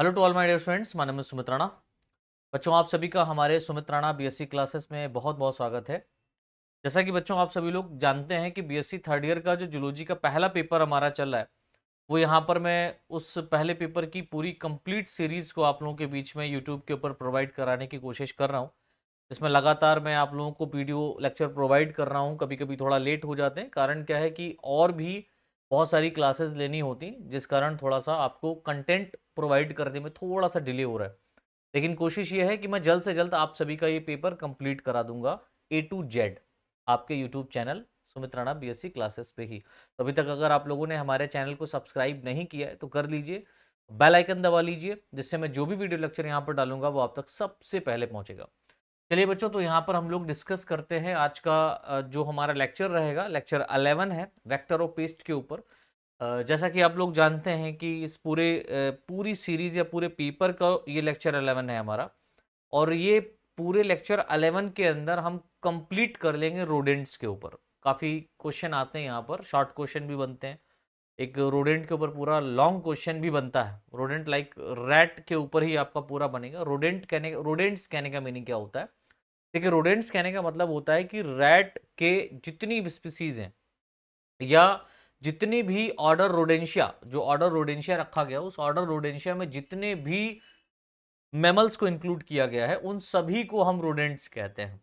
Hello to all my dear friends my नाम सुमित राणा बच्चों आप सभी का हमारे सुमित राणा बीएससी क्लासेस में बहुत बहुत स्वागत है जैसा कि बच्चों आप सभी लोग जानते हैं कि बीएससी थर्ड ईयर का जो जुलोजी का पहला पेपर हमारा चल रहा है वो यहाँ पर मैं उस पहले पेपर की पूरी कंप्लीट सीरीज़ को आप लोगों के बीच में यूट्यूब के ऊपर प्रोवाइड कराने की कोशिश कर रहा हूँ जिसमें लगातार मैं आप लोगों को वीडियो लेक्चर प्रोवाइड कर रहा हूँ कभी कभी थोड़ा लेट हो जाते हैं कारण क्या है कि और भी बहुत सारी क्लासेस लेनी होती जिस कारण थोड़ा सा आपको कंटेंट प्रोवाइड करने में थोड़ा सा डिले हो रहा है लेकिन कोशिश ये है कि मैं जल्द से जल्द आप सभी का ये पेपर कंप्लीट करा दूंगा ए टू जेड आपके YouTube channel Sumit Rana B classes पे ही तो अभी तक अगर आप लोगों ने हमारे चैनल को सब्सक्राइब नहीं किया है तो कर लीजिए बेल आइकन दबा लीजिए जिससे मैं जो भी वीडियो लेक्चर यहाँ पर डालूंगा वो आप तक सबसे पहले पहुँचेगा चलिए बच्चों तो यहाँ पर हम लोग डिस्कस करते हैं आज का जो हमारा लेक्चर रहेगा लेक्चर अलेवन है वेक्टर और पेस्ट के ऊपर जैसा कि आप लोग जानते हैं कि इस पूरे पूरी सीरीज़ या पूरे पेपर का ये लेक्चर अलेवन है हमारा और ये पूरे लेक्चर अलेवन के अंदर हम कंप्लीट कर लेंगे रोडेंट्स के ऊपर काफ़ी क्वेश्चन आते हैं यहाँ पर शॉर्ट क्वेश्चन भी बनते हैं एक रोडेंट के ऊपर पूरा लॉन्ग क्वेश्चन भी बनता है रोडेंट लाइक रैट के ऊपर ही आपका पूरा बनेगा रोडेंट कहने रोडेंट्स कहने का मीनिंग क्या होता है देखिए रोडेंट्स कहने का मतलब होता है कि रैट के जितनी स्पीसीज हैं या जितनी भी ऑर्डर रोडेंशिया जो ऑर्डर रोडेंशिया रखा गया उस ऑर्डर रोडेंशिया में जितने भी मेमल्स को इंक्लूड किया गया है उन सभी को हम रोडेंट्स कहते हैं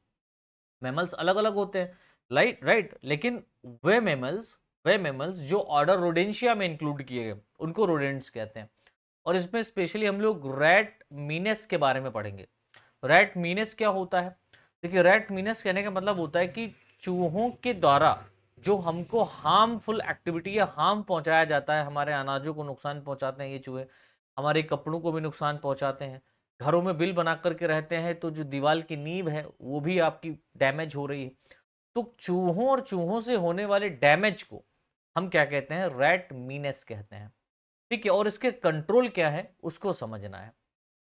मेमल्स अलग अलग होते हैं लाइट राइट लेकिन वे मेमल्स वे मेमल्स जो ऑर्डर रोडेंशिया में इंक्लूड किए गए उनको रोडेंट्स कहते हैं और इसमें स्पेशली हम लोग रैट मीनस के बारे में पढ़ेंगे रैट मीनस क्या होता है देखिए रैट मीनस कहने का मतलब होता है कि चूहों के द्वारा जो हमको हार्मफुल एक्टिविटी या हार्म पहुंचाया जाता है हमारे अनाजों को नुकसान पहुंचाते हैं ये चूहे हमारे कपड़ों को भी नुकसान पहुंचाते हैं घरों में बिल बना करके रहते हैं तो जो दीवार की नींव है वो भी आपकी डैमेज हो रही है तो चूहों और चूहों से होने वाले डैमेज को हम क्या कहते हैं रेट मीनेस कहते हैं ठीक है और इसके कंट्रोल क्या है उसको समझना है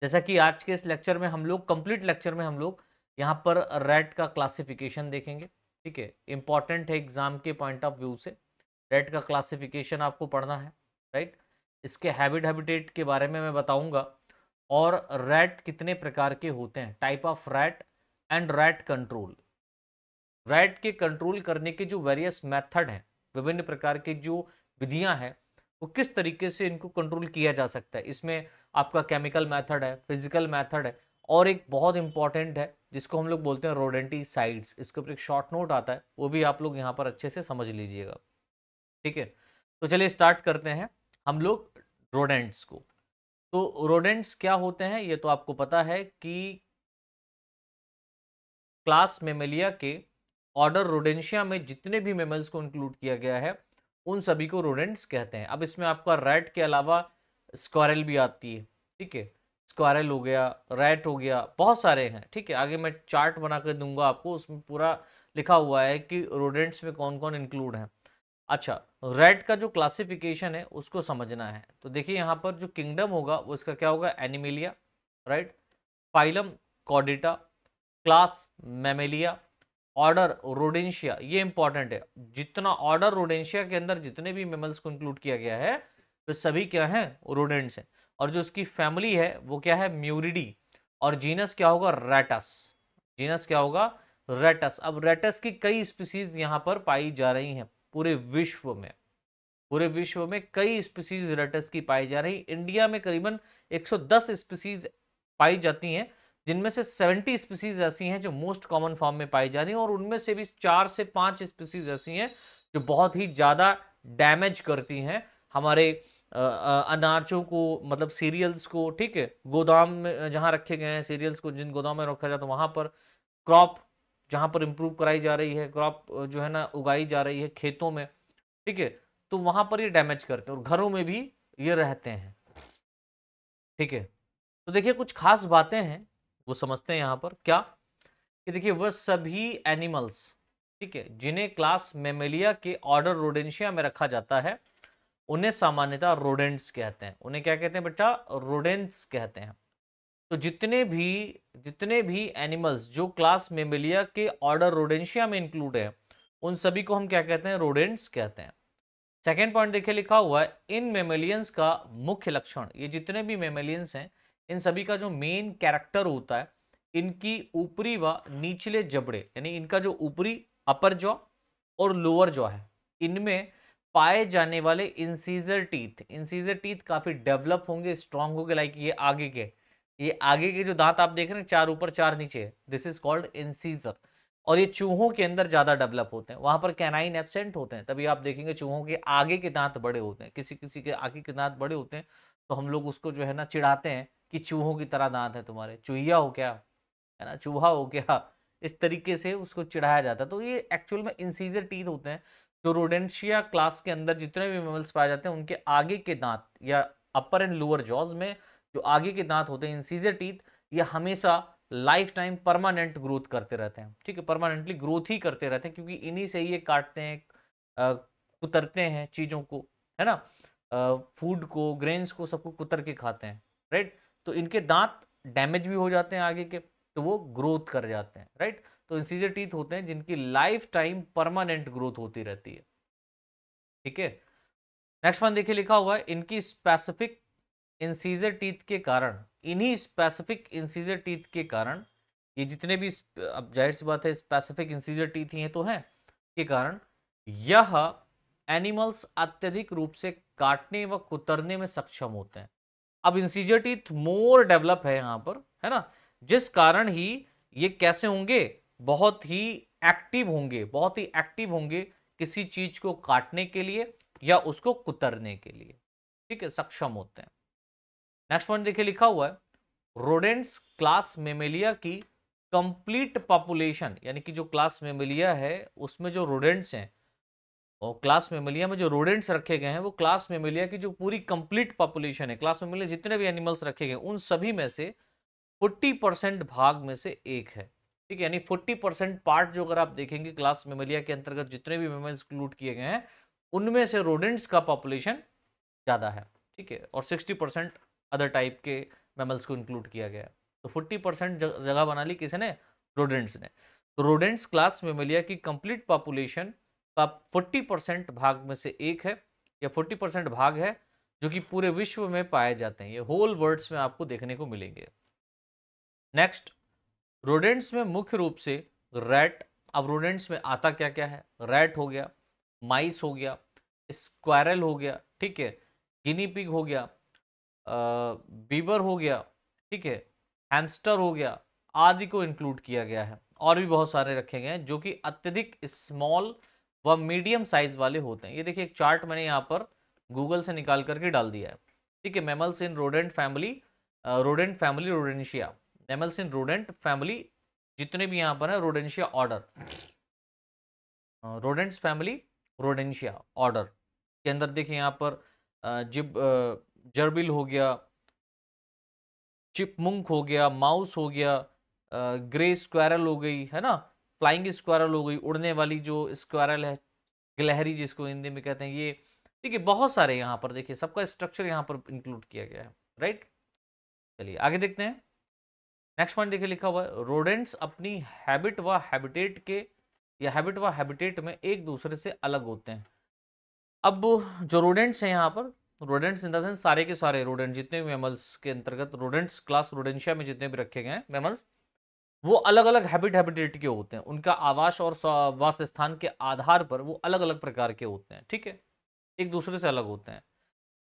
जैसा कि आज के इस लेक्चर में हम लोग कंप्लीट लेक्चर में हम लोग यहाँ पर रेट का क्लासिफिकेशन देखेंगे ठीक है इंपॉर्टेंट है एग्जाम के पॉइंट ऑफ व्यू से रेट का क्लासिफिकेशन आपको पढ़ना है राइट इसके हैबिट हैबिटेट के बारे में मैं बताऊंगा और रेट कितने प्रकार के होते हैं type of rat and rat control rat के कंट्रोल करने के जो वेरियस मेथड हैं विभिन्न प्रकार के जो विधियाँ हैं वो किस तरीके से इनको कंट्रोल किया जा सकता है इसमें आपका केमिकल मेथड है फिजिकल मेथड है और एक बहुत इंपॉर्टेंट है जिसको हम लोग बोलते हैं रोडेंटी साइड्स इसके ऊपर एक शॉर्ट नोट आता है वो भी आप लोग यहाँ पर अच्छे से समझ लीजिएगा ठीक है तो चलिए स्टार्ट करते हैं हम लोग रोडेंट्स को तो रोडेंट्स क्या होते हैं ये तो आपको पता है कि क्लास मेमेलिया के ऑर्डर रोडेंशिया में जितने भी मेमल्स को इंक्लूड किया गया है उन सभी को रोडेंट्स कहते हैं अब इसमें आपका रैट के अलावा स्क्वारल भी आती है ठीक है स्क्वारल हो गया रैट हो गया बहुत सारे हैं ठीक है आगे मैं चार्ट बना कर दूंगा आपको उसमें पूरा लिखा हुआ है कि रोडेंट्स में कौन कौन इंक्लूड हैं अच्छा रेड का जो क्लासिफिकेशन है उसको समझना है तो देखिए यहाँ पर जो किंगडम होगा वो इसका क्या होगा एनिमेलिया राइट फाइलम कॉडिटा क्लास मेमेलिया ऑर्डर रोडेंशिया ये इंपॉर्टेंट है जितना ऑर्डर रोडेंशिया के अंदर जितने भी मेमल्स को इंक्लूड किया गया है वे तो सभी क्या हैं रोडेंट्स हैं और जो उसकी फैमिली है वो क्या है म्यूरिडी और जीनस क्या होगा रेटस जीनस क्या होगा रेटस अब रेटस की कई स्पीसीज यहाँ पर पाई जा रही हैं पूरे विश्व में पूरे विश्व में कई स्पीसीज रेटस की पाई जा रही इंडिया में करीबन 110 स्पीसीज पाई जाती हैं जिनमें से 70 स्पीसीज ऐसी हैं जो मोस्ट कॉमन फॉर्म में पाई जा रही हैं और उनमें से भी चार से पांच स्पीसीज ऐसी हैं जो बहुत ही ज़्यादा डैमेज करती हैं हमारे अनाजों को मतलब सीरियल्स को ठीक है गोदाम में जहाँ रखे गए हैं सीरियल्स को जिन गोदाम में रखा जाता है वहाँ पर क्रॉप जहाँ पर इम्प्रूव कराई जा रही है क्रॉप जो है ना उगाई जा रही है खेतों में ठीक है तो वहाँ पर ये डैमेज करते हैं और घरों में भी ये रहते हैं ठीक है तो देखिए कुछ खास बातें हैं वो समझते हैं यहाँ पर क्या कि देखिए वह सभी एनिमल्स ठीक है जिन्हें क्लास मेमेलिया के ऑर्डर रोडेंशिया में रखा जाता है उन्हें सामान्यतः रोडेंट्स कहते हैं उन्हें क्या कहते हैं बेटा रोडेंट्स कहते हैं तो जितने भी जितने भी एनिमल्स जो क्लास मेमेलिया के ऑर्डर रोडेंशिया में इंक्लूड है उन सभी को हम क्या कहते हैं रोडेंट्स कहते हैं सेकेंड पॉइंट देखिए लिखा हुआ है इन मेमेलियंस का मुख्य लक्षण ये जितने भी मेमेलियंस हैं इन सभी का जो मेन कैरेक्टर होता है इनकी ऊपरी व निचले जबड़े यानी इनका जो ऊपरी अपर जॉ और लोअर जॉ है इनमें पाए जाने वाले इंसीजर टीथ इंसीजर टीथ काफी डेवलप होंगे स्ट्रांग होंगे लाइक ये आगे के ये आगे के जो दांत आप देख रहे हैं चार ऊपर चार नीचे दिस इज कॉल्ड इंसीजर और ये चूहों के अंदर ज्यादा डेवलप होते हैं वहां पर कैनाइन एबसेंट होते हैं तभी आप देखेंगे चूहों के आगे के दांत बड़े होते हैं किसी किसी के आगे के दांत बड़े होते हैं तो हम लोग उसको जो है ना चिढ़ाते हैं कि चूहों की तरह दांत है तुम्हारे चूहिया हो क्या है ना चूहा हो क्या इस तरीके से उसको चिढ़ाया जाता है तो ये एक्चुअल में इंसीजर टीथ होते हैं जो रोडेंशिया क्लास के अंदर जितने भी मेमल्स पाए जाते हैं उनके आगे के दांत या अपर एंड लोअर जॉज में जो आगे के दांत होते हैं इंसीजर टीथ ये हमेशा लाइफ टाइम परमानेंट ग्रोथ करते रहते हैं ठीक है परमानेंटली ग्रोथ ही करते रहते हैं क्योंकि इन्हीं से ये काटते हैं कुतरते हैं चीज़ों को है ना फूड को ग्रेन्स को सबको कुतर के खाते हैं राइट तो इनके दांत डैमेज भी हो जाते हैं आगे के तो वो ग्रोथ कर जाते हैं राइट तो इंसीजर टीथ होते हैं जिनकी लाइफ टाइम परमानेंट ग्रोथ होती रहती है ठीक है नेक्स्ट वन देखिए लिखा हुआ है इनकी स्पेसिफिक इंसीजर टीथ के कारण इन्हीं स्पेसिफिक इंसीजर टीथ के कारण ये जितने भी अब जाहिर सी बात है स्पेसिफिक इंसीजर टीथ ही हैं तो हैं के कारण यह एनिमल्स अत्यधिक रूप से काटने व कुतरने में सक्षम होते हैं अब इंसीजर टीथ मोर डेवलप है यहाँ पर है ना जिस कारण ही ये कैसे होंगे बहुत ही एक्टिव होंगे बहुत ही एक्टिव होंगे किसी चीज को काटने के लिए या उसको कुतरने के लिए ठीक है सक्षम होते हैं नेक्स्ट पॉइंट देखिए लिखा हुआ है रोडेंट्स क्लास मेमेलिया की कंप्लीट पॉपुलेशन यानी कि जो क्लास मेमेलिया है उसमें जो रोडेंट्स हैं और क्लास मेमलिया में जो रोडेंट्स रखे गए हैं वो क्लास मेमलिया की जो पूरी कंप्लीट पॉपुलेशन है क्लास मेमलिया जितने भी एनिमल्स रखे गए उन सभी में से 40 परसेंट भाग में से एक है ठीक है यानी 40 परसेंट पार्ट जो अगर आप देखेंगे क्लास मेमलिया के अंतर्गत जितने भी मेमल्स इंक्लूड किए गए हैं उनमें से रोडेंट्स का पॉपुलेशन ज़्यादा है ठीक है और सिक्सटी परसेंट अदर टाइप के मेमल्स को इंक्लूड किया गया तो फोर्टी परसेंट जगह बना ली किसी ने रोडेंट्स ने तो रोडेंट्स क्लास मेमलिया की कंप्लीट पॉपुलेशन तो फोर्टी परसेंट भाग में से एक है या फोर्टी परसेंट भाग है जो कि पूरे विश्व में पाए जाते हैं ये होल वर्ड्स में आपको देखने को मिलेंगे नेक्स्ट रोडेंट्स में मुख्य रूप से रैट अब रोडेंट्स में आता क्या क्या है रैट हो गया माइस हो गया स्क्वायरल हो गया ठीक है गिनी पिग हो गया बीबर हो गया ठीक है हैमस्टर हो गया आदि को इंक्लूड किया गया है और भी बहुत सारे रखे गए हैं जो कि अत्यधिक स्मॉल वह मीडियम साइज वाले होते हैं ये देखिए एक चार्ट मैंने यहाँ पर गूगल से निकाल करके डाल दिया है ठीक है mammals in rodent family rodent family Rodentia mammals in rodent family जितने भी यहाँ पर है Rodentia order rodents family Rodentia order के अंदर देखिए यहाँ पर जिब जर्बिल हो गया चिपमुंक हो गया माउस हो गया ग्रे स्क्वायरल हो गई है ना फ्लाइंग स्क्वायरल हो गई उड़ने वाली जो स्क्वायरल है गलहरी जिसको हिंदी में कहते हैं ये ठीक है बहुत सारे यहाँ पर देखिए सबका स्ट्रक्चर यहाँ पर इंक्लूड किया गया है राइट चलिए आगे देखते हैं नेक्स्ट पॉइंट देखिए लिखा हुआ है रोडेंट्स अपनी हैबिट व हैबिटेट के या हैबिट व हैबिटेट में एक दूसरे से अलग होते हैं अब जो रोडेंट्स हैं यहाँ पर रोडेंट्स इन देंस सारे के सारे रोडेंट जितने भी मेमल्स के अंतर्गत रोडेंट्स क्लास रोडेंशिया में जितने भी रखे गए हैं मेमल्स वो अलग अलग हैबिट हैबिटेट के होते हैं उनका आवास और वास स्थान के आधार पर वो अलग अलग प्रकार के होते हैं ठीक है एक दूसरे से अलग होते हैं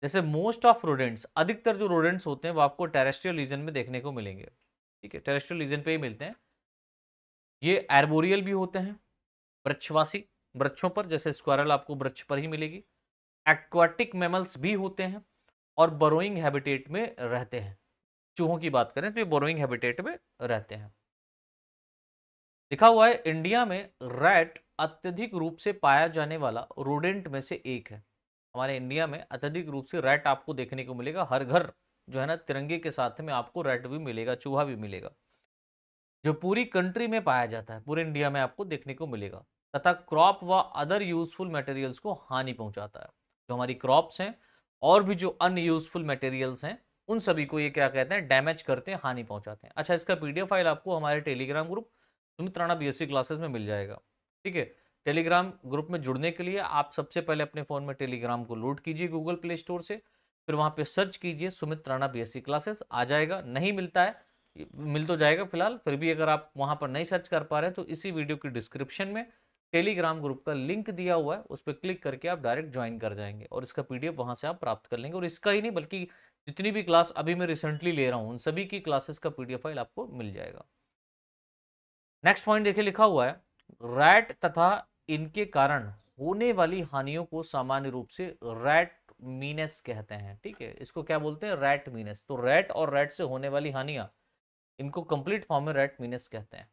जैसे मोस्ट ऑफ रोडेंट्स अधिकतर जो रोडेंट्स होते हैं वो आपको टेरेस्ट्रियल रीजन में देखने को मिलेंगे ठीक है टेरेस्ट्रियल रीजन पे ही मिलते हैं ये एरबोरियल भी होते हैं वृक्षवासी वृक्षों पर जैसे स्क्वायरल आपको वृक्ष पर ही मिलेगी एक्वाटिक मेमल्स भी होते हैं और बोरोइंग हैबिटेट में रहते हैं चूहों की बात करें तो ये बोरोइंग हैबिटेट में रहते हैं लिखा हुआ है इंडिया में रैट अत्यधिक रूप से पाया जाने वाला रोडेंट में से एक है हमारे इंडिया में अत्यधिक रूप से रैट आपको देखने को मिलेगा हर घर जो है ना तिरंगे के साथ में आपको रैट भी मिलेगा चूहा भी मिलेगा जो पूरी कंट्री में पाया जाता है पूरे इंडिया में आपको देखने को मिलेगा तथा क्रॉप व अदर यूजफुल मटेरियल्स को हानि पहुंचाता है जो हमारी क्रॉप्स हैं और भी जो अनयूजफुल मटेरियल्स हैं उन सभी को ये क्या कहते हैं डैमेज करते हैं हानि पहुंचाते हैं अच्छा इसका पीडीएफ फाइल आपको हमारे Telegram group Sumit Rana B classes में मिल जाएगा ठीक है टेलीग्राम ग्रुप में जुड़ने के लिए आप सबसे पहले अपने फ़ोन में टेलीग्राम को लोड कीजिए गूगल प्ले स्टोर से फिर वहाँ पे सर्च कीजिए सुमित राणा बी क्लासेस आ जाएगा नहीं मिलता है मिल तो जाएगा फिलहाल फिर भी अगर आप वहाँ पर नहीं सर्च कर पा रहे तो इसी वीडियो की डिस्क्रिप्शन में टेलीग्राम ग्रुप का लिंक दिया हुआ है उस पर क्लिक करके आप डायरेक्ट ज्वाइन कर जाएंगे और इसका पी वहाँ से आप प्राप्त कर लेंगे और इसका ही नहीं बल्कि जितनी भी क्लास अभी मैं रिसेंटली ले रहा हूँ उन सभी की क्लासेस का पी फाइल आपको मिल जाएगा नेक्स्ट पॉइंट देखिए लिखा हुआ है रैट तथा इनके कारण होने वाली हानियों को सामान्य रूप से रैट मीनस कहते हैं ठीक है इसको क्या बोलते हैं रैट मीनस तो रैट और रैट से होने वाली हानियां इनको कंप्लीट फॉर्म में रैट मीनस कहते हैं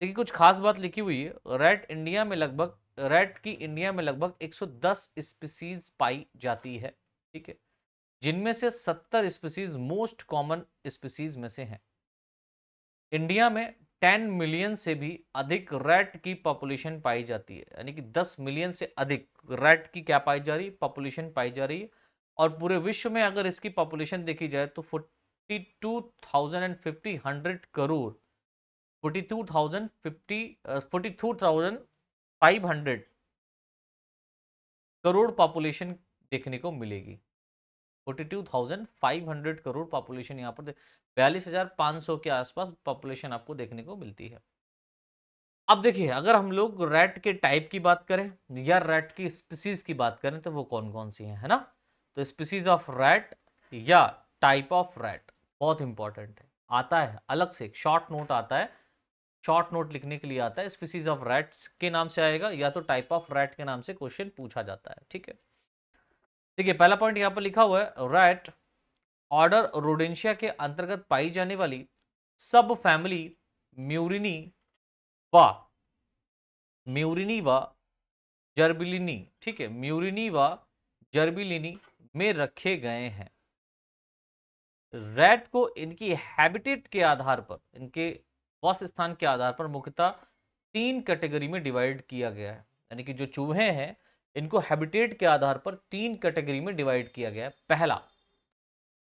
देखिए कुछ खास बात लिखी हुई है रैट इंडिया में लगभग रैट की इंडिया में लगभग 110 स्पीसीज पाई जाती है ठीक है जिनमें से 70 स्पीसीज मोस्ट कॉमन स्पीसीज में से हैं इंडिया में टेन मिलियन से भी अधिक रैट की पॉपुलेशन पाई जाती है यानी कि दस मिलियन से अधिक रैट की क्या पाई जा रही है पॉपुलेशन पाई जा रही है और पूरे विश्व में अगर इसकी पॉपुलेशन देखी जाए तो forty two thousand and fifty hundred crore forty two thousand fifty forty two thousand five hundred crore population देखने को मिलेगी forty two thousand five hundred crore population यहाँ पर बयालीस हजार पाँच सौ के आसपास पॉपुलेशन आपको देखने को मिलती है अब देखिए अगर हम लोग रैट के टाइप की बात करें या रैट की स्पीसीज की बात करें तो वो कौन कौन सी हैं है ना तो स्पीसीज ऑफ रैट या टाइप ऑफ रैट बहुत इंपॉर्टेंट है आता है अलग से शॉर्ट नोट आता है शॉर्ट नोट लिखने के लिए आता है स्पीसीज ऑफ रैट्स के नाम से आएगा या तो टाइप ऑफ रैट के नाम से क्वेश्चन पूछा जाता है ठीक है देखिए पहला पॉइंट यहाँ पर लिखा हुआ है रैट ऑर्डर रोडेंशिया के अंतर्गत पाई जाने वाली सब फैमिली म्यूरिनी व म्यूरिनी व जर्बिलिनी ठीक है म्यूरिनी व जर्बिलिनी में रखे गए हैं रैट को इनकी हैबिटेट के आधार पर इनके वास स्थान के आधार पर मुख्यतः तीन कैटेगरी में डिवाइड किया गया है यानी कि जो चूहे हैं इनको हैबिटेट के आधार पर तीन कैटेगरी में डिवाइड किया गया है पहला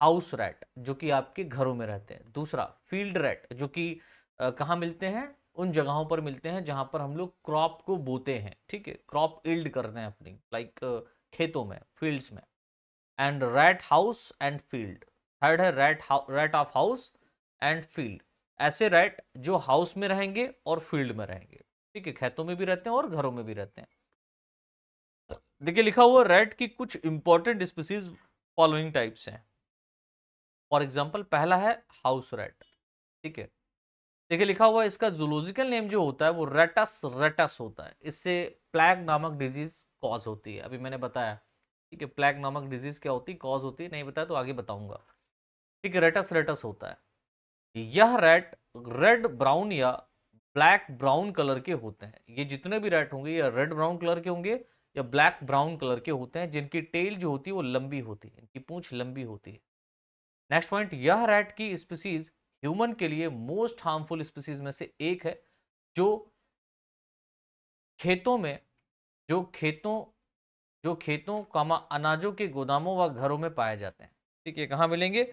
हाउस रैट जो कि आपके घरों में रहते हैं दूसरा फील्ड रैट जो कि कहाँ मिलते हैं उन जगहों पर मिलते हैं जहाँ पर हम लोग क्रॉप को बोते हैं ठीक है क्रॉप इल्ड करते हैं अपनी लाइक खेतों में फील्ड्स में and rat house and field third है rat rat of house and field ऐसे रैट जो हाउस में रहेंगे और फील्ड में रहेंगे ठीक है खेतों में भी रहते हैं और घरों में भी रहते हैं देखिए लिखा हुआ रेट की कुछ इंपॉर्टेंट स्पीसीज फॉलोइंग टाइप्स हैं फॉर एग्जाम्पल पहला है हाउस रेट ठीक है देखिए लिखा हुआ इसका जूलॉजिकल नेम जो होता है वो रेटस रेटस होता है इससे प्लैग नामक डिजीज कॉज होती है अभी मैंने बताया ठीक है प्लैग नामक डिजीज क्या होती है कॉज होती है नहीं बताया तो आगे बताऊंगा ठीक है रेटस रेटस होता है यह रेट रेड ब्राउन या ब्लैक ब्राउन कलर के होते हैं ये जितने भी रेट होंगे या रेड ब्राउन कलर के होंगे या ब्लैक ब्राउन कलर के होते हैं जिनकी टेल जो होती है वो लंबी होती है इनकी पूंछ लंबी होती है नेक्स्ट पॉइंट यह रैट की स्पीसीज ह्यूमन के लिए मोस्ट हार्मफुल स्पीसीज में से एक है जो खेतों में जो खेतों जो खेतों कामा अनाजों के गोदामों व घरों में पाए जाते हैं ठीक है कहाँ मिलेंगे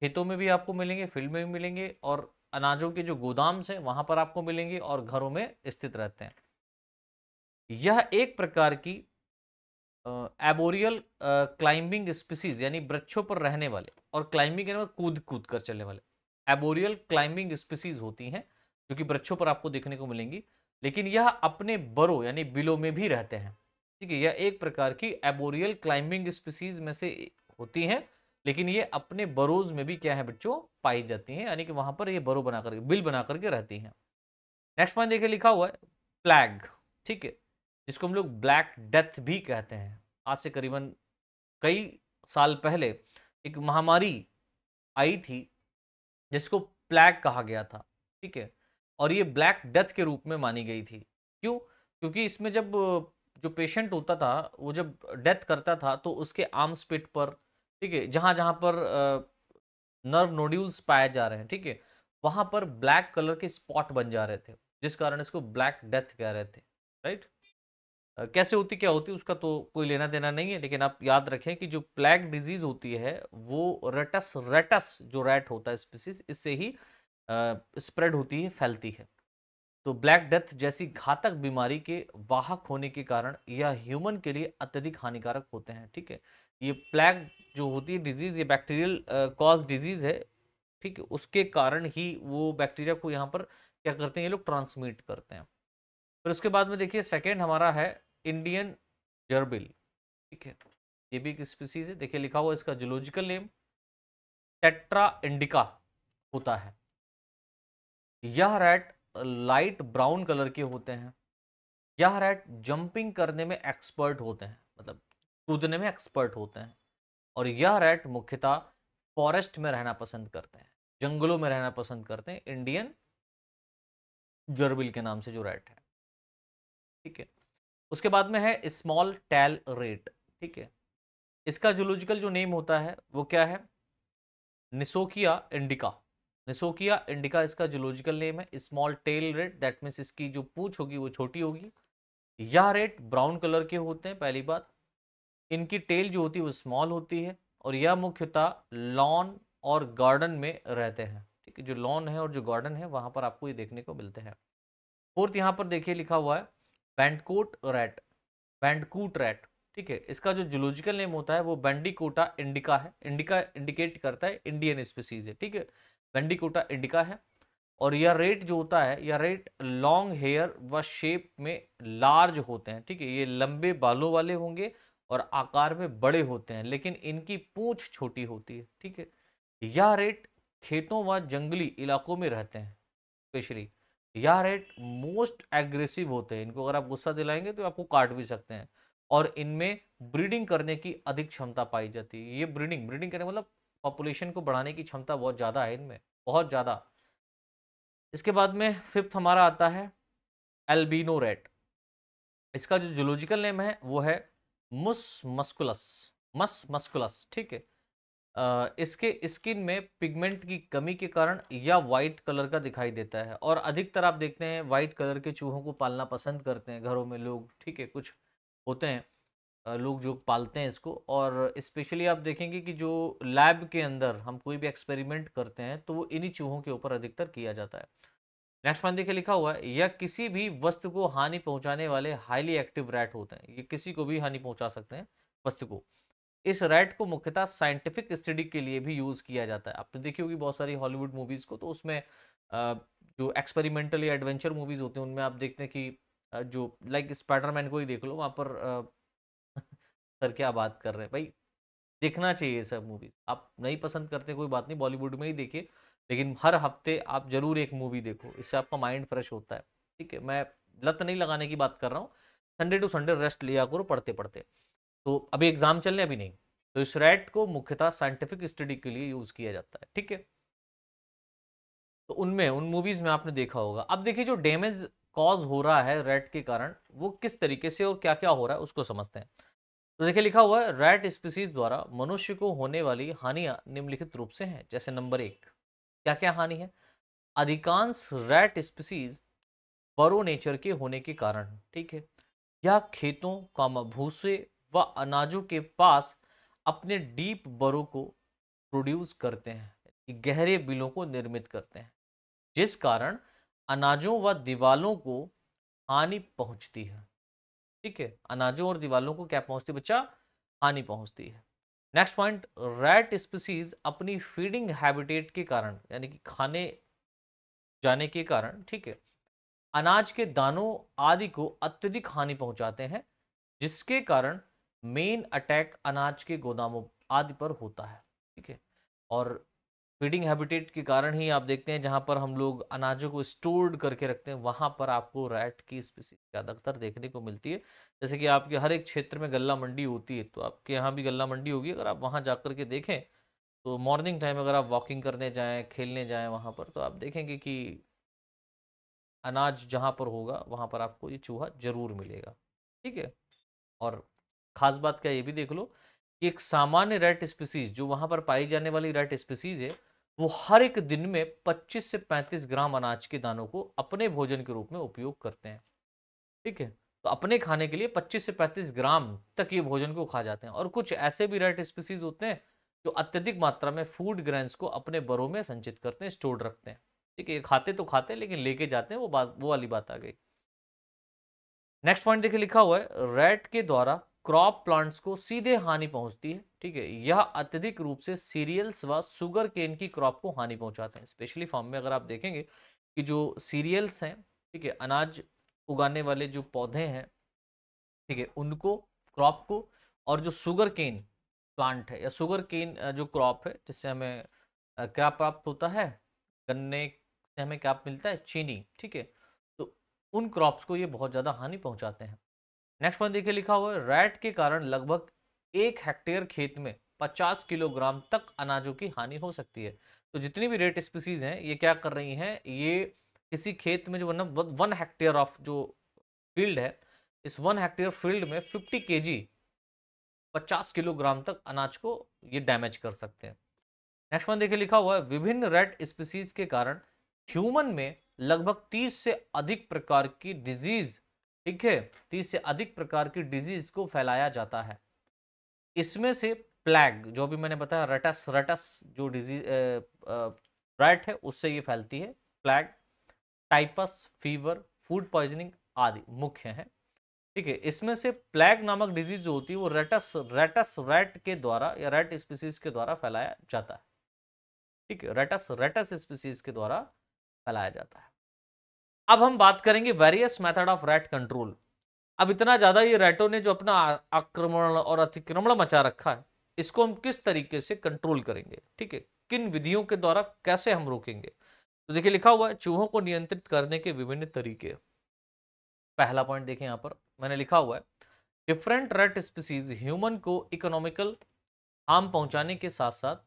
खेतों में भी आपको मिलेंगे फील्ड में भी मिलेंगे और अनाजों के जो गोदाम्स हैं वहाँ पर आपको मिलेंगे और घरों में स्थित रहते हैं यह एक प्रकार की एबोरियल क्लाइंबिंग स्पीसीज यानी वृक्षों पर रहने वाले और क्लाइंबिंग यानी कूद कूद कर चलने वाले एबोरियल क्लाइंबिंग स्पीसीज होती हैं जो कि वृक्षों पर आपको देखने को मिलेंगी लेकिन यह अपने बरो यानी बिलो में भी रहते हैं ठीक है यह एक प्रकार की एबोरियल क्लाइंबिंग स्पीसीज में से होती हैं लेकिन ये अपने बरोज में भी क्या है बच्चों पाई जाती हैं यानी कि वहां पर ये बरो बना करके बिल बना करके रहती हैं नेक्स्ट पॉइंट देखिए लिखा हुआ है प्लैग ठीक है जिसको हम लोग ब्लैक डेथ भी कहते हैं आज से करीबन कई साल पहले एक महामारी आई थी जिसको प्लैग कहा गया था ठीक है और ये ब्लैक डेथ के रूप में मानी गई थी क्यों क्योंकि इसमें जब जो पेशेंट होता था वो जब डेथ करता था तो उसके आर्म स्पिट पर ठीक है जहाँ जहाँ पर नर्व नोड्यूल्स पाए जा रहे हैं ठीक है वहाँ पर ब्लैक कलर के स्पॉट बन जा रहे थे जिस कारण इसको ब्लैक डेथ कह रहे थे राइट कैसे होती क्या होती उसका तो कोई लेना देना नहीं है लेकिन आप याद रखें कि जो प्लैग डिजीज होती है वो रेटस रेटस जो रैट होता है स्पीसीज इससे ही स्प्रेड होती है फैलती है तो ब्लैक डेथ जैसी घातक बीमारी के वाहक होने के कारण यह ह्यूमन के लिए अत्यधिक हानिकारक होते हैं ठीक है ये प्लैग जो होती है डिजीज़ ये बैक्टीरियल कॉज डिजीज़ है ठीक है उसके कारण ही वो बैक्टीरिया को यहाँ पर क्या करते हैं ये लोग ट्रांसमिट करते हैं फिर उसके बाद में देखिए सेकेंड हमारा है इंडियन जर्बिल ठीक है ये भी एक स्पीसीज है देखिए लिखा हुआ इसका जूलॉजिकल नेम टेट्रा इंडिका होता है यह रैट लाइट ब्राउन कलर के होते हैं यह रैट जंपिंग करने में एक्सपर्ट होते हैं मतलब कूदने में एक्सपर्ट होते हैं और यह रैट मुख्यतः फॉरेस्ट में रहना पसंद करते हैं जंगलों में रहना पसंद करते हैं इंडियन जर्बिल के नाम से जो रैट है ठीक है उसके बाद में है स्मॉल टैल रेट ठीक है इसका जूलॉजिकल जो नेम होता है वो क्या है निसोकिया इंडिका निसोकिया इंडिका इसका जूलॉजिकल नेम है small tail rat that means इसकी जो पूछ होगी वो छोटी होगी यह रेट ब्राउन कलर के होते हैं पहली बात इनकी टेल जो होती है वो स्मॉल होती है और यह मुख्यतः लॉन और गार्डन में रहते हैं ठीक है जो लॉन है और जो गार्डन है वहाँ पर आपको ये देखने को मिलते हैं फोर्थ यहाँ पर देखिए लिखा हुआ है बैंडकोट रैट बैंडकूट रैट ठीक है इसका जो जूलॉजिकल नेम होता है वो बैंडिकोटा इंडिका है इंडिका इंडिकेट करता है इंडियन स्पेसीज है ठीक है बैंडिकोटा इंडिका है और यह रेट जो होता है यह रेट लॉन्ग हेयर व शेप में लार्ज होते हैं ठीक है ये लंबे बालों वाले होंगे और आकार में बड़े होते हैं लेकिन इनकी पूंछ छोटी होती है ठीक है यह रेट खेतों व जंगली इलाकों में रहते हैं स्पेशली या रेट मोस्ट एग्रेसिव होते हैं इनको अगर आप गुस्सा दिलाएंगे तो आपको काट भी सकते हैं और इनमें ब्रीडिंग करने की अधिक क्षमता पाई जाती है ये ब्रीडिंग ब्रीडिंग करने मतलब पॉपुलेशन को बढ़ाने की क्षमता बहुत ज़्यादा है इनमें बहुत ज़्यादा इसके बाद में फिफ्थ हमारा आता है एल्बिनो रेट इसका जो जोलॉजिकल नेम है वो है मुस मस्कुलस मस मस्कुलस ठीक है इसके स्किन में पिगमेंट की कमी के कारण या वाइट कलर का दिखाई देता है और अधिकतर आप देखते हैं वाइट कलर के चूहों को पालना पसंद करते हैं घरों में लोग ठीक है कुछ होते हैं लोग जो पालते हैं इसको और स्पेशली आप देखेंगे कि जो लैब के अंदर हम कोई भी एक्सपेरिमेंट करते हैं तो वो इन्हीं चूहों के ऊपर अधिकतर किया जाता है नेक्स्ट पॉइंट देखिए लिखा हुआ है या किसी भी वस्तु को हानि पहुंचाने वाले हाईली एक्टिव रैट होते हैं ये किसी को भी हानि पहुंचा सकते हैं वस्तु को इस रैट को मुख्यतः साइंटिफिक स्टडी के लिए भी यूज़ किया जाता है आपने देखी होगी बहुत सारी हॉलीवुड मूवीज़ को तो उसमें जो एक्सपेरिमेंटल या एडवेंचर मूवीज़ होती हैं उनमें आप देखते हैं कि जो लाइक स्पाइडरमैन को ही देख लो वहाँ पर सर क्या बात कर रहे हैं भाई देखना चाहिए सब मूवीज़ आप नहीं पसंद करते कोई बात नहीं बॉलीवुड में ही देखिए लेकिन हर हफ्ते आप ज़रूर एक मूवी देखो इससे आपका माइंड फ्रेश होता है ठीक है मैं लत नहीं लगाने की बात कर रहा हूँ संडे टू संडे रेस्ट लिया करो पढ़ते पढ़ते तो अभी एग्जाम चल रहे अभी नहीं तो इस रैट को मुख्यतः साइंटिफिक स्टडी के लिए यूज़ किया जाता है ठीक है तो उनमें उन मूवीज़ में आपने देखा होगा अब देखिए जो डैमेज कॉज हो रहा है रैट के कारण वो किस तरीके से और क्या क्या हो रहा है उसको समझते हैं तो देखिए लिखा हुआ है रैट स्पीसीज द्वारा मनुष्य को होने वाली हानियां निम्नलिखित रूप से हैं जैसे नंबर एक क्या क्या हानि है अधिकांश रैट स्पीसीज बरो नेचर के होने के कारण ठीक है यह खेतों का भूसे व अनाजों के पास अपने डीप बरों को प्रोड्यूस करते हैं गहरे बिलों को निर्मित करते हैं जिस कारण अनाजों व दीवालों को हानि पहुंचती है ठीक है अनाजों और दीवालों को क्या पहुंचती बच्चा हानि पहुंचती है नेक्स्ट पॉइंट रैट स्पीसीज अपनी फीडिंग हैबिटेट के कारण यानी कि खाने जाने के कारण ठीक है अनाज के दानों आदि को अत्यधिक हानि पहुंचाते हैं जिसके कारण मेन अटैक अनाज के गोदामों आदि पर होता है ठीक है और फीडिंग हैबिटेट के कारण ही आप देखते हैं जहाँ पर हम लोग अनाजों को स्टोर्ड करके रखते हैं वहाँ पर आपको रैट की स्पीसीज ज़्यादातर देखने को मिलती है जैसे कि आपके हर एक क्षेत्र में गला मंडी होती है तो आपके यहाँ भी गला मंडी होगी अगर आप वहाँ जा के देखें तो मॉर्निंग टाइम अगर आप वॉकिंग करने जाएँ खेलने जाएँ वहाँ पर तो आप देखेंगे कि अनाज जहाँ पर होगा वहाँ पर आपको ये चूहा ज़रूर मिलेगा ठीक है और खास बात क्या ये भी देख लो कि एक सामान्य रेट स्पीसीज जो वहाँ पर पाई जाने वाली रेट स्पीसीज है वो हर एक दिन में 25 से 35 ग्राम अनाज के दानों को अपने भोजन के रूप में उपयोग करते हैं ठीक है तो अपने खाने के लिए 25 से 35 ग्राम तक ये भोजन को खा जाते हैं और कुछ ऐसे भी रेट स्पीसीज होते हैं जो अत्यधिक मात्रा में फूड ग्रेन्स को अपने बरों में संचित करते हैं स्टोर रखते हैं ठीक है खाते तो खाते हैं लेकिन लेके जाते हैं वो बात वो वाली बात आ गई नेक्स्ट पॉइंट देखिए लिखा हुआ है रेट के द्वारा क्रॉप प्लांट्स को सीधे हानि पहुंचती है ठीक है यह अत्यधिक रूप से सीरियल्स व शुगर केन की क्रॉप को हानि पहुंचाते हैं स्पेशली फॉर्म में अगर आप देखेंगे कि जो सीरियल्स हैं ठीक है अनाज उगाने वाले जो पौधे हैं ठीक है उनको क्रॉप को और जो शुगर केन प्लांट है या शुगर केन जो क्रॉप है जिससे हमें क्या प्राप्त होता है गन्ने से हमें क्या मिलता है चीनी ठीक है तो उन क्रॉप्स को ये बहुत ज़्यादा हानि पहुँचाते हैं नेक्स्ट पॉइंट देखिए लिखा हुआ है रैट के कारण लगभग एक हेक्टेयर खेत में 50 किलोग्राम तक अनाजों की हानि हो सकती है तो जितनी भी रेट स्पीसीज हैं ये क्या कर रही हैं ये किसी खेत में जो ना वन हेक्टेयर ऑफ जो फील्ड है इस वन हेक्टेयर फील्ड में 50 के 50 किलोग्राम तक अनाज को ये डैमेज कर सकते हैं नेक्स्ट पॉइंट देखिए लिखा हुआ है विभिन्न रेड स्पीसीज के कारण ह्यूमन में लगभग तीस से अधिक प्रकार की डिजीज ठीक है तीस तो से अधिक प्रकार की डिजीज को फैलाया जाता है इसमें से प्लैग जो भी मैंने बताया रटस रटस जो डिजीज रैट है उससे ये फैलती है plague typhus fever food poisoning आदि मुख्य हैं ठीक है इसमें से प्लैग नामक डिजीज जो होती है वो रेटस रेटस रेट के द्वारा या रेट स्पीसीज के द्वारा फैलाया जाता है ठीक है रेटस रेटस स्पीसीज के द्वारा फैलाया जाता है अब हम बात करेंगे various method of rat control अब इतना ज़्यादा ये रेटो ने जो अपना आक्रमण और अतिक्रमण मचा रखा है इसको हम किस तरीके से कंट्रोल करेंगे ठीक है किन विधियों के द्वारा कैसे हम रोकेंगे तो देखिए लिखा हुआ है चूहों को नियंत्रित करने के विभिन्न तरीके पहला पॉइंट देखें यहाँ पर मैंने लिखा हुआ है डिफरेंट रेट स्पीसीज ह्यूमन को इकोनॉमिकल हार्म पहुंचाने के साथ साथ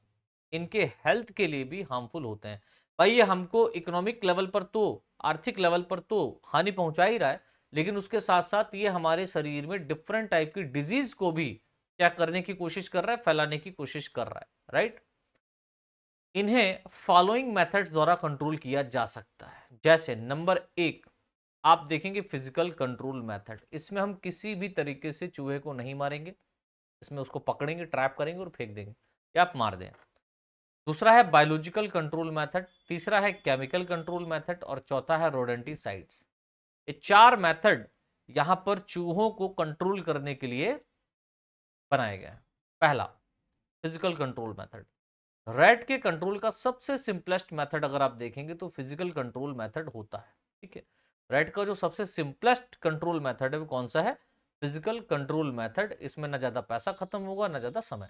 इनके हेल्थ के लिए भी हार्मफुल होते हैं भाई ये हमको इकोनॉमिक लेवल पर तो आर्थिक लेवल पर तो हानि पहुंचा ही रहा है लेकिन उसके साथ साथ ये हमारे शरीर में डिफरेंट टाइप की डिजीज को भी क्या करने की कोशिश कर रहा है फैलाने की कोशिश कर रहा है राइट इन्हें फॉलोइंग मेथड्स द्वारा कंट्रोल किया जा सकता है जैसे नंबर एक आप देखेंगे फिजिकल कंट्रोल मेथड इसमें हम किसी भी तरीके से चूहे को नहीं मारेंगे इसमें उसको पकड़ेंगे ट्रैप करेंगे और फेंक देंगे या आप मार दें दूसरा है बायोलॉजिकल कंट्रोल मेथड तीसरा है केमिकल कंट्रोल मेथड और चौथा है रोडेंटिसाइड्स ये चार मेथड यहां पर चूहों को कंट्रोल करने के लिए बनाए गए हैं पहला फिजिकल कंट्रोल मेथड रेड के कंट्रोल का सबसे सिंपलेस्ट मेथड अगर आप देखेंगे तो फिजिकल कंट्रोल मेथड होता है ठीक है रेड का जो सबसे सिंपलेस्ट कंट्रोल मेथड है वो कौन सा है फिजिकल कंट्रोल मेथड इसमें ना ज़्यादा पैसा खत्म होगा ना ज़्यादा समय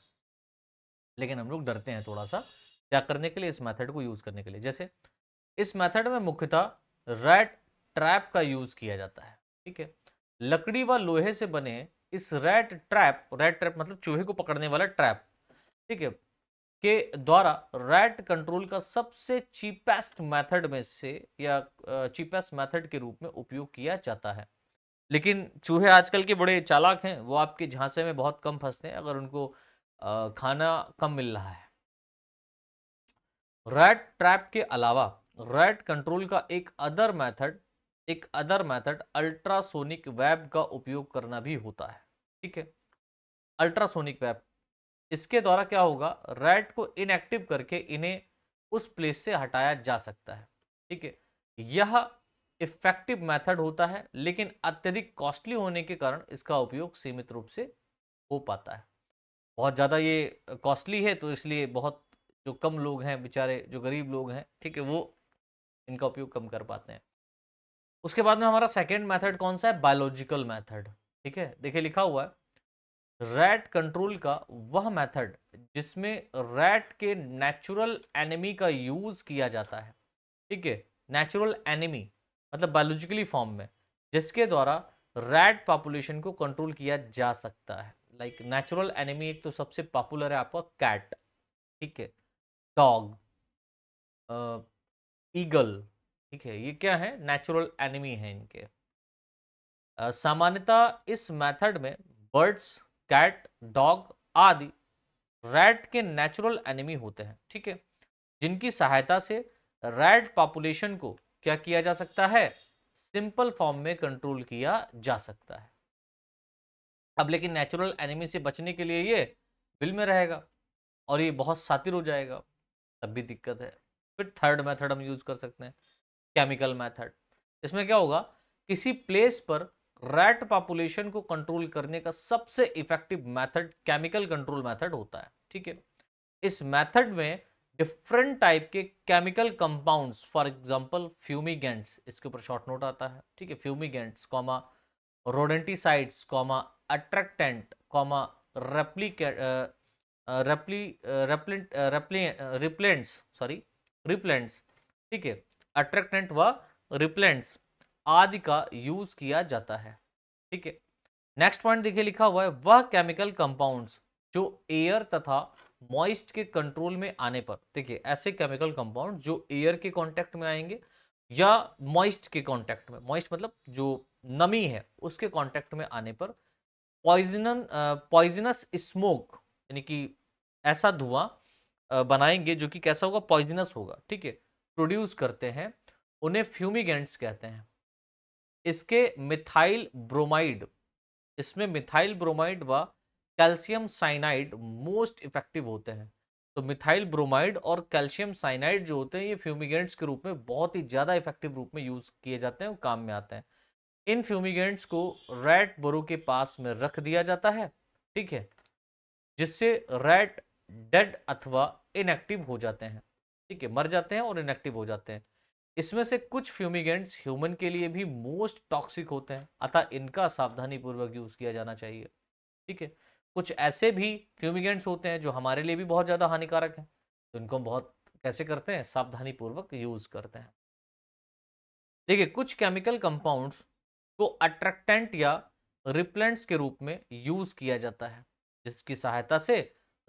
लेकिन हम लोग डरते हैं थोड़ा सा क्या करने के लिए इस मेथड को यूज़ करने के लिए जैसे इस मेथड में मुख्यतः रैट ट्रैप का यूज़ किया जाता है ठीक है लकड़ी व लोहे से बने इस रैट ट्रैप रैट ट्रैप मतलब चूहे को पकड़ने वाला ट्रैप ठीक है के द्वारा रैट कंट्रोल का सबसे चीपेस्ट मेथड में से या चीपेस्ट मेथड के रूप में उपयोग किया जाता है लेकिन चूहे आजकल के बड़े चालाक हैं वो आपके झांसे में बहुत कम फंसते हैं अगर उनको खाना कम मिल रहा है रैट ट्रैप के अलावा रैट कंट्रोल का एक अदर मेथड एक अदर मेथड अल्ट्रासोनिक वेब का उपयोग करना भी होता है ठीक है अल्ट्रासोनिक वेब इसके द्वारा क्या होगा रैट को इनएक्टिव करके इन्हें उस प्लेस से हटाया जा सकता है ठीक है यह इफेक्टिव मेथड होता है लेकिन अत्यधिक कॉस्टली होने के कारण इसका उपयोग सीमित रूप से हो पाता है बहुत ज़्यादा ये कॉस्टली है तो इसलिए बहुत जो कम लोग हैं बेचारे जो गरीब लोग हैं ठीक है वो इनका उपयोग कम कर पाते हैं उसके बाद में हमारा सेकेंड मैथड कौन सा है बायोलॉजिकल मैथड ठीक है देखिए लिखा हुआ है रैट कंट्रोल का वह मेथड जिसमें रैट के नेचुरल एनिमी का यूज किया जाता है ठीक है नेचुरल एनिमी मतलब बायोलॉजिकली फॉर्म में जिसके द्वारा रैट पॉपुलेशन को कंट्रोल किया जा सकता है लाइक नेचुरल एनिमी एक तो सबसे पॉपुलर है आपका कैट ठीक है डॉग ईगल ठीक है ये क्या है नेचुरल एनिमी है इनके सामान्यतः इस मेथड में बर्ड्स कैट डॉग आदि रैट के नेचुरल एनिमी होते हैं ठीक है जिनकी सहायता से रैट पॉपुलेशन को क्या किया जा सकता है सिंपल फॉर्म में कंट्रोल किया जा सकता है अब लेकिन नेचुरल एनिमी से बचने के लिए ये बिल में रहेगा और ये बहुत सातिर हो जाएगा तब भी दिक्कत है फिर थर्ड मेथड हम यूज़ कर सकते हैं केमिकल मेथड इसमें क्या होगा किसी प्लेस पर रैट पॉपुलेशन को कंट्रोल करने का सबसे effective method chemical control method होता है ठीक है इस मेथड में डिफरेंट टाइप के chemical compounds for example fumigants इसके ऊपर शॉर्ट नोट आता है ठीक है fumigants comma rodenticides comma attractant comma replicate repli repellent uh, repellents sorry repellents ठीक है अट्रैक्टेंट व रिप्लेंट्स आदि का यूज किया जाता है ठीक है नेक्स्ट पॉइंट देखिए लिखा हुआ है वह केमिकल कंपाउंड्स जो एयर तथा मॉइस्ट के कंट्रोल में आने पर देखिए ऐसे केमिकल कंपाउंड जो एयर के कांटेक्ट में आएंगे या मॉइस्ट के कांटेक्ट में मॉइस्ट मतलब जो नमी है उसके कांटेक्ट में आने पर पॉइजन पॉइजनस स्मोक यानी कि ऐसा धुआं बनाएंगे जो कि कैसा होगा पॉइजनस होगा ठीक है प्रोड्यूस करते हैं उन्हें फ्यूमिगेंट्स कहते हैं इसके मिथाइल ब्रोमाइड इसमें मिथाइल ब्रोमाइड व कैल्शियम साइनाइड मोस्ट इफेक्टिव होते हैं तो मिथाइल ब्रोमाइड और कैल्शियम साइनाइड जो होते हैं ये फ्यूमिगेंट्स के रूप में बहुत ही ज़्यादा इफेक्टिव रूप में यूज़ किए जाते हैं काम में आते हैं इन फ्यूमिगेंट्स को रेड बोरो के पास में रख दिया जाता है ठीक है जिससे रैट डेड अथवा इनएक्टिव हो जाते हैं ठीक है मर जाते हैं और इनएक्टिव हो जाते हैं इसमें से कुछ फ्यूमिगेंट्स ह्यूमन के लिए भी मोस्ट टॉक्सिक होते हैं अतः इनका सावधानीपूर्वक यूज़ किया जाना चाहिए ठीक है कुछ ऐसे भी फ्यूमिगेंट्स होते हैं जो हमारे लिए भी बहुत ज़्यादा हानिकारक हैं तो इनको हम बहुत कैसे करते हैं सावधानीपूर्वक यूज़ करते हैं देखिए कुछ केमिकल कंपाउंड्स को अट्रैक्टेंट या रिप्लेंट्स के रूप में यूज़ किया जाता है जिसकी सहायता से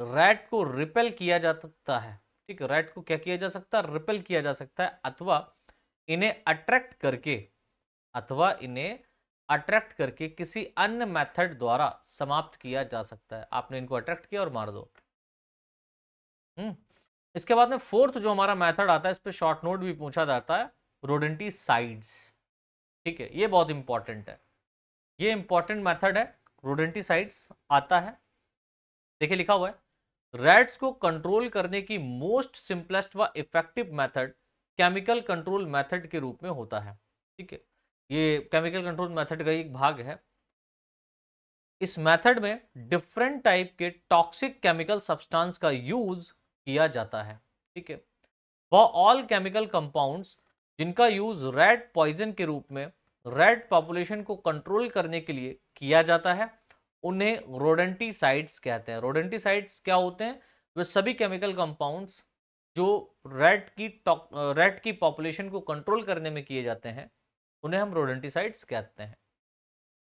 रैट को रिपेल किया जा सकता है ठीक है रैट को क्या किया जा सकता है रिपेल किया जा सकता है अथवा इन्हें अट्रैक्ट करके अथवा इन्हें अट्रैक्ट करके किसी अन्य मेथड द्वारा समाप्त किया जा सकता है आपने इनको अट्रैक्ट किया और मार दो हुँ? हम्म, इसके बाद में फोर्थ जो हमारा मेथड आता है इस पर शॉर्ट नोट भी पूछा जाता है रोडेंटी साइड्स ठीक है ये बहुत इंपॉर्टेंट है ये इंपॉर्टेंट मेथड है रोडेंटी साइड्स आता है देखिए लिखा हुआ है रैट्स को कंट्रोल करने की मोस्ट सिंपलेस्ट व effective method chemical control method के रूप में होता है ठीक है ये केमिकल कंट्रोल मेथड का एक भाग है इस मेथड में डिफरेंट टाइप के टॉक्सिक केमिकल सब्सटेंस का यूज किया जाता है ठीक है वह ऑल केमिकल कंपाउंड्स जिनका यूज रेड पॉइजन के रूप में रेड पॉपुलेशन को कंट्रोल करने के लिए किया जाता है उन्हें रोडेंटीसाइड्स कहते हैं रोडेंटीसाइड्स क्या होते हैं वे सभी केमिकल कंपाउंड्स जो रेड की रेट की पॉपुलेशन को कंट्रोल करने में किए जाते हैं उन्हें हम रोडेंटीसाइड्स कहते हैं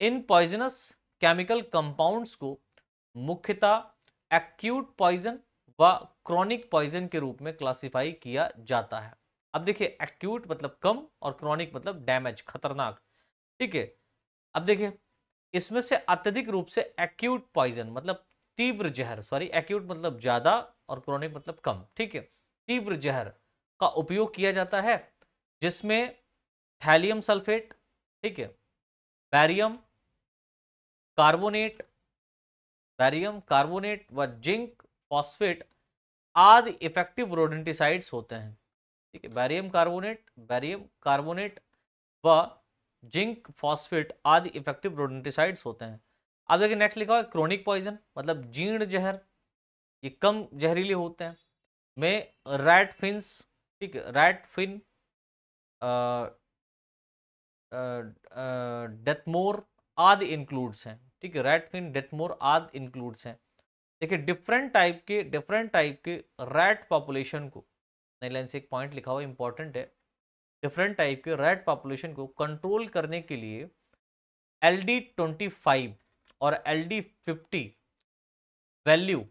इन पॉइजनस केमिकल कंपाउंड्स को मुख्यतः एक्यूट पॉइजन व क्रॉनिक पॉइजन के रूप में क्लासिफाई किया जाता है अब देखिए एक्यूट मतलब कम और क्रॉनिक मतलब डैमेज खतरनाक ठीक है अब देखिए इसमें से अत्यधिक रूप से एक्यूट पॉइजन मतलब तीव्र जहर सॉरी एक्यूट मतलब ज़्यादा और क्रोनिक मतलब कम ठीक है तीव्र जहर का उपयोग किया जाता है जिसमें थैलियम सल्फेट ठीक है बैरियम कार्बोनेट बैरियम कार्बोनेट व जिंक फॉस्फेट आदि इफेक्टिव रोडेंटिसाइड्स होते हैं ठीक है बैरियम कार्बोनेट बैरियम कार्बोनेट व जिंक फॉस्फेट आदि इफेक्टिव रोडेंटिसाइड्स होते हैं अब देखिए नेक्स्ट लिखा हुआ क्रोनिक पॉइजन मतलब जीर्ण जहर ये कम जहरीले होते हैं में रैट फिन ठीक है रैट फिन डेथमोर आदि इंक्लूड्स हैं ठीक है रैट फिन डेथमोर आदि इंक्लूड्स हैं देखिए डिफरेंट टाइप के डिफरेंट टाइप के रैट पॉपुलेशन को नहीं लाइन से एक पॉइंट लिखा हुआ इंपॉर्टेंट है डिफरेंट टाइप के रेड पॉपुलेशन को कंट्रोल करने के लिए एल डी ट्वेंटी फाइव और L D fifty value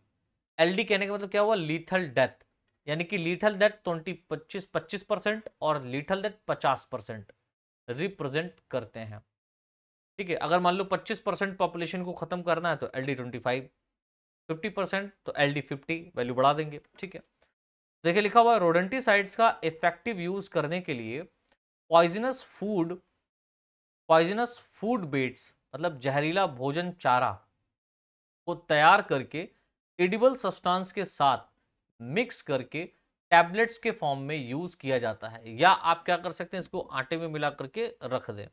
L D कहने का मतलब क्या हुआ लीथल डेथ यानी कि लीथल डेथ ट्वेंटी पच्चीस पच्चीस परसेंट और लीथल डेथ पचास परसेंट रिप्रेजेंट करते हैं ठीक है अगर मान लो पच्चीस परसेंट पॉपुलेशन को ख़त्म करना है तो L D twenty five fifty percent तो एल डी फिफ्टी वैल्यू बढ़ा देंगे ठीक है देखिए लिखा हुआ रोडेंटीसाइड्स का इफेक्टिव यूज करने के लिए poisonous food poisonous food baits मतलब जहरीला भोजन चारा को तैयार करके एडिबल सब्सटेंस के साथ मिक्स करके टैबलेट्स के फॉर्म में यूज किया जाता है या आप क्या कर सकते हैं इसको आटे में मिला करके रख दें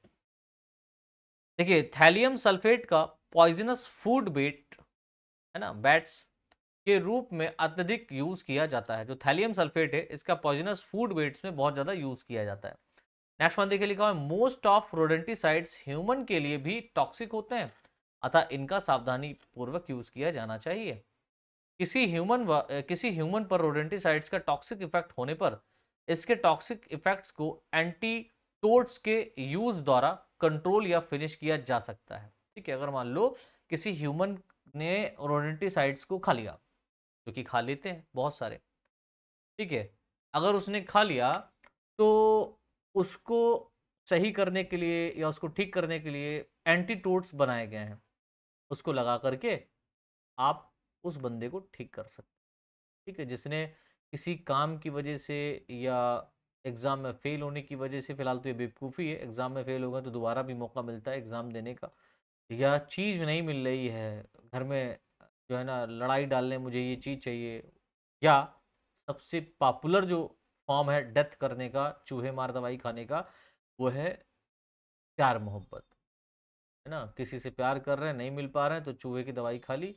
देखिए थैलियम सल्फेट का पॉइजनस फूड बेट है ना बैट्स के रूप में अत्यधिक यूज किया जाता है जो थैलियम सल्फेट है इसका पॉइजनस फूड वेट्स में बहुत ज्यादा यूज किया जाता है नेक्स्ट वन देखिए लिखा हुआ है मोस्ट ऑफ रोडेंटिसाइड्स ह्यूमन के लिए भी टॉक्सिक होते हैं अतः इनका सावधानी पूर्वक यूज किया जाना चाहिए किसी ह्यूमन किसी ह्यूमन पर रोडेंटिसाइड्स का टॉक्सिक इफेक्ट होने पर इसके टॉक्सिक इफेक्ट्स को एंटी टोट्स के यूज द्वारा कंट्रोल या फिनिश किया जा सकता है ठीक है अगर मान लो किसी ह्यूमन ने रोडेंटिसाइड्स को खा लिया जो कि खा लेते हैं बहुत सारे ठीक है अगर उसने खा लिया तो उसको सही करने के लिए या उसको ठीक करने के लिए एंटीटोट्स बनाए गए हैं उसको लगा करके आप उस बंदे को ठीक कर सकते ठीक है जिसने किसी काम की वजह से या एग्ज़ाम में फ़ेल होने की वजह से फ़िलहाल तो ये बेवकूफ़ी है एग्ज़ाम में फ़ेल होगा तो दोबारा भी मौका मिलता है एग्ज़ाम देने का या चीज़ नहीं मिल रही है घर में जो है ना लड़ाई डालने मुझे ये चीज़ चाहिए या सबसे पॉपुलर जो फॉर्म है डेथ करने का चूहे मार दवाई खाने का वो है प्यार मोहब्बत है ना किसी से प्यार कर रहे हैं नहीं मिल पा रहे हैं तो चूहे की दवाई खा ली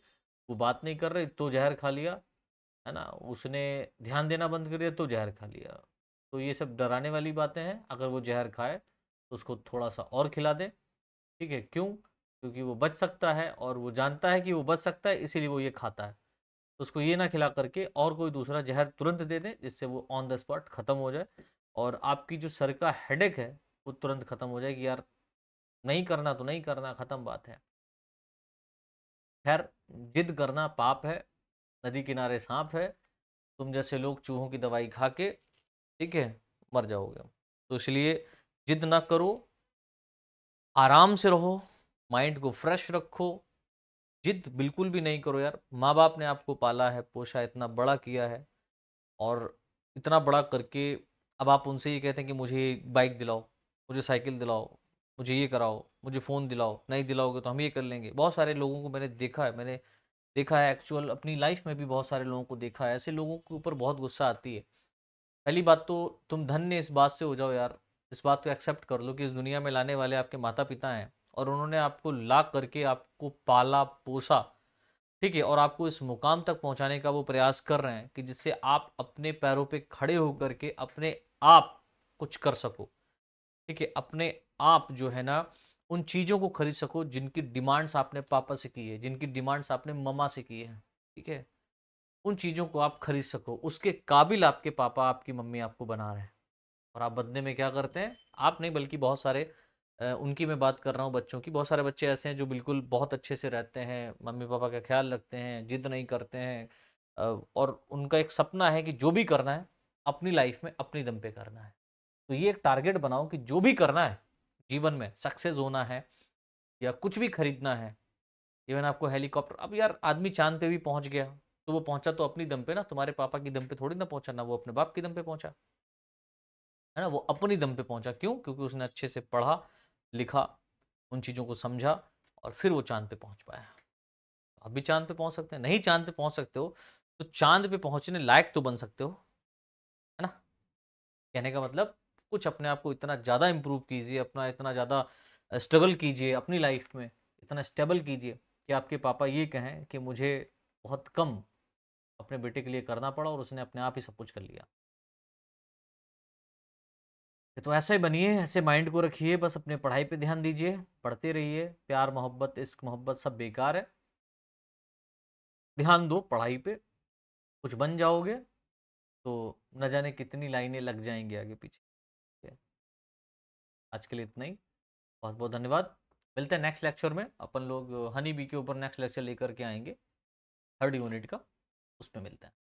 वो बात नहीं कर रहे तो जहर खा लिया है ना उसने ध्यान देना बंद कर दिया तो जहर खा लिया तो ये सब डराने वाली बातें हैं अगर वो जहर खाए तो उसको थोड़ा सा और खिला दें ठीक है क्यों क्योंकि वो बच सकता है और वो जानता है कि वो बच सकता है इसीलिए वो ये खाता है तो उसको ये ना खिला करके और कोई दूसरा जहर तुरंत दे दें जिससे वो ऑन द स्पॉट ख़त्म हो जाए और आपकी जो सर का हेडेक है वो तुरंत ख़त्म हो जाए कि यार नहीं करना तो नहीं करना ख़त्म बात है खैर जिद करना पाप है नदी किनारे सांप है तुम जैसे लोग चूहों की दवाई खा के ठीक है मर जाओगे तो इसलिए जिद ना करो आराम से रहो माइंड को फ्रेश रखो जिद बिल्कुल भी नहीं करो यार माँ बाप ने आपको पाला है पोषा इतना बड़ा किया है और इतना बड़ा करके अब आप उनसे ये कहते हैं कि मुझे बाइक दिलाओ मुझे साइकिल दिलाओ मुझे ये कराओ मुझे फ़ोन दिलाओ नहीं दिलाओगे तो हम ये कर लेंगे बहुत सारे लोगों को मैंने देखा है मैंने देखा है एक्चुअल अपनी लाइफ में भी बहुत सारे लोगों को देखा है ऐसे लोगों के ऊपर बहुत गुस्सा आती है पहली बात तो तुम धन्य इस बात से हो जाओ यार इस बात को एक्सेप्ट कर लो कि इस दुनिया में लाने वाले आपके माता पिता हैं और उन्होंने आपको ला करके आपको पाला पोसा ठीक है और आपको इस मुकाम तक पहुंचाने का वो प्रयास कर रहे हैं कि जिससे आप अपने पैरों पे खड़े होकर के अपने आप कुछ कर सको ठीक है अपने आप जो है ना उन चीज़ों को खरीद सको जिनकी डिमांड्स आपने पापा से की है जिनकी डिमांड्स आपने ममा से की है ठीक है उन चीज़ों को आप खरीद सको उसके काबिल आपके पापा आपकी मम्मी आपको बना रहे हैं और आप बदले में क्या करते हैं आप नहीं बल्कि बहुत सारे उनकी मैं बात कर रहा हूँ बच्चों की बहुत सारे बच्चे ऐसे हैं जो बिल्कुल बहुत अच्छे से रहते हैं मम्मी पापा का ख्याल रखते हैं जिद नहीं करते हैं और उनका एक सपना है कि जो भी करना है अपनी लाइफ में अपनी दम पे करना है तो ये एक टारगेट बनाओ कि जो भी करना है जीवन में सक्सेस होना है या कुछ भी खरीदना है इवन आपको हेलीकॉप्टर अब यार आदमी चांद पे भी पहुंच गया तो वो पहुंचा तो अपनी दम पे ना तुम्हारे पापा की दम पे थोड़ी ना पहुंचा ना वो अपने बाप की दम पे पहुंचा है ना वो अपनी दम पे पहुंचा क्यों क्योंकि उसने अच्छे से पढ़ा लिखा उन चीज़ों को समझा और फिर वो चांद पे पहुंच पाया आप भी चांद पे पहुंच सकते हैं नहीं चांद पे पहुंच सकते हो तो चांद पे पहुंचने लायक तो बन सकते हो है ना कहने का मतलब कुछ अपने आप को इतना ज़्यादा इम्प्रूव कीजिए अपना इतना ज़्यादा स्ट्रगल कीजिए अपनी लाइफ में इतना स्टेबल कीजिए कि आपके पापा ये कहें कि मुझे बहुत कम अपने बेटे के लिए करना पड़ा और उसने अपने आप ही सब कुछ कर लिया तो ऐसा ही बनिए ऐसे माइंड को रखिए बस अपने पढ़ाई पे ध्यान दीजिए पढ़ते रहिए प्यार मोहब्बत इश्क मोहब्बत सब बेकार है ध्यान दो पढ़ाई पे कुछ बन जाओगे तो न जाने कितनी लाइनें लग जाएंगी आगे पीछे आज के लिए इतना ही बहुत बहुत धन्यवाद मिलते हैं नेक्स्ट लेक्चर में अपन लोग हनी बी के ऊपर नेक्स्ट लेक्चर लेकर के आएंगे थर्ड यूनिट का उसमें मिलता है